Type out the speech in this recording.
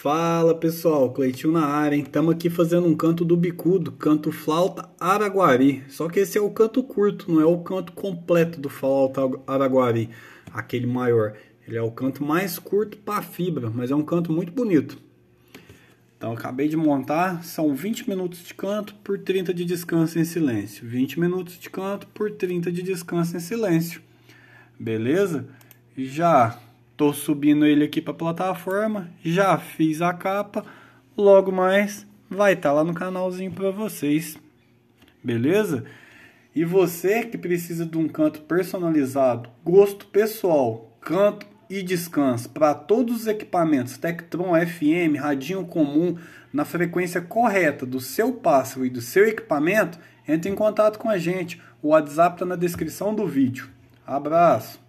Fala pessoal, Cleitinho na área, hein? Estamos aqui fazendo um canto do bicudo, canto flauta araguari. Só que esse é o canto curto, não é o canto completo do flauta araguari, aquele maior. Ele é o canto mais curto para fibra, mas é um canto muito bonito. Então acabei de montar, são 20 minutos de canto por 30 de descanso em silêncio. 20 minutos de canto por 30 de descanso em silêncio. Beleza? Já Tô subindo ele aqui para plataforma, já fiz a capa, logo mais vai estar tá lá no canalzinho para vocês. Beleza? E você que precisa de um canto personalizado, gosto pessoal, canto e descanso para todos os equipamentos Tektron FM, radinho comum, na frequência correta do seu pássaro e do seu equipamento, entre em contato com a gente. O WhatsApp está na descrição do vídeo. Abraço!